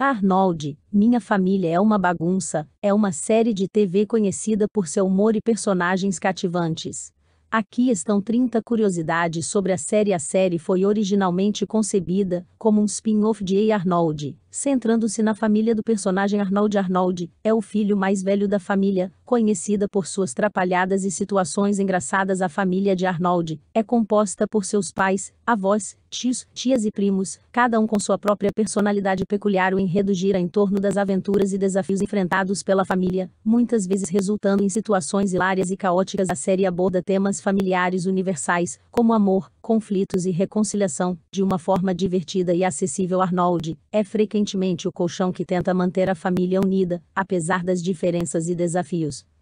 Arnold, Minha Família é uma Bagunça, é uma série de TV conhecida por seu humor e personagens cativantes. Aqui estão 30 curiosidades sobre a série. A série foi originalmente concebida como um spin-off de A. Arnold, centrando-se na família do personagem Arnold Arnold, é o filho mais velho da família, conhecida por suas trapalhadas e situações engraçadas. A família de Arnold é composta por seus pais, avós, tios, tias e primos, cada um com sua própria personalidade peculiar. O enredo gira em torno das aventuras e desafios enfrentados pela família, muitas vezes resultando em situações hilárias e caóticas. A série aborda temas familiares universais, como amor, conflitos e reconciliação, de uma forma divertida e acessível. Arnold é frequente quentemente o colchão que tenta manter a família unida, apesar das diferenças e desafios.